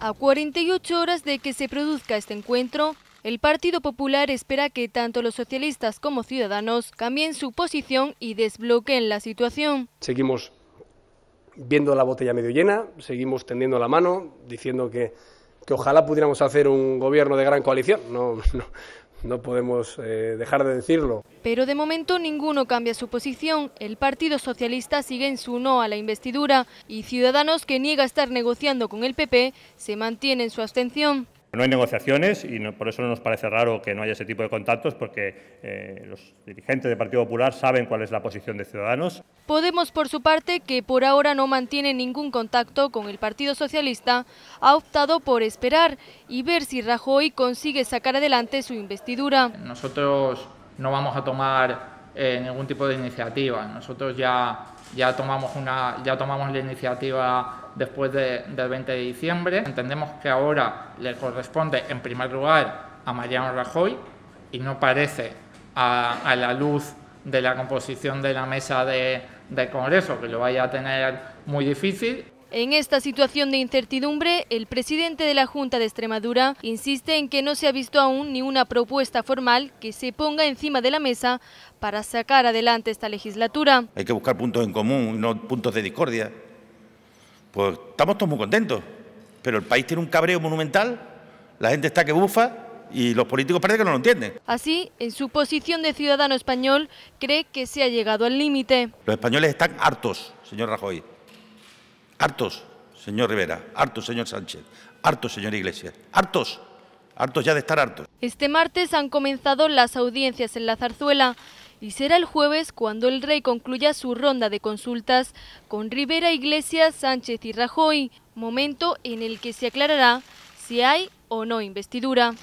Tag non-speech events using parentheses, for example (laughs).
A 48 horas de que se produzca este encuentro, el Partido Popular espera que tanto los socialistas como ciudadanos cambien su posición y desbloqueen la situación. Seguimos viendo la botella medio llena, seguimos tendiendo la mano, diciendo que, que ojalá pudiéramos hacer un gobierno de gran coalición. No, (laughs) no, no podemos eh, dejar de decirlo. Pero de momento ninguno cambia su posición. El Partido Socialista sigue en su no a la investidura y Ciudadanos, que niega estar negociando con el PP, se mantiene en su abstención. No hay negociaciones y por eso no nos parece raro que no haya ese tipo de contactos porque eh, los dirigentes del Partido Popular saben cuál es la posición de Ciudadanos. Podemos, por su parte, que por ahora no mantiene ningún contacto con el Partido Socialista, ha optado por esperar y ver si Rajoy consigue sacar adelante su investidura. Nosotros no vamos a tomar eh, ningún tipo de iniciativa. Nosotros ya, ya, tomamos, una, ya tomamos la iniciativa después del 20 de diciembre. Entendemos que ahora le corresponde, en primer lugar, a Mariano Rajoy y no parece a, la luz de la composición de la mesa de, Congreso que lo vaya a tener muy difícil. En esta situación de incertidumbre, el presidente de la Junta de Extremadura insiste en que no se ha visto aún ni una propuesta formal que se ponga encima de la mesa para sacar adelante esta legislatura. Hay que buscar puntos en común, no puntos de discordia. Pues estamos todos muy contentos, pero el país tiene un cabreo monumental, la gente está que bufa, y los políticos parece que no lo entienden. Así, en su posición de ciudadano español, cree que se ha llegado al límite. Los españoles están hartos, señor Rajoy. Hartos, señor Rivera, hartos, señor Sánchez, hartos, señor Iglesias, hartos, hartos ya de estar hartos. Este martes han comenzado las audiencias en la zarzuela y será el jueves cuando el rey concluya su ronda de consultas con Rivera, Iglesias, Sánchez y Rajoy, momento en el que se aclarará si hay o no investidura.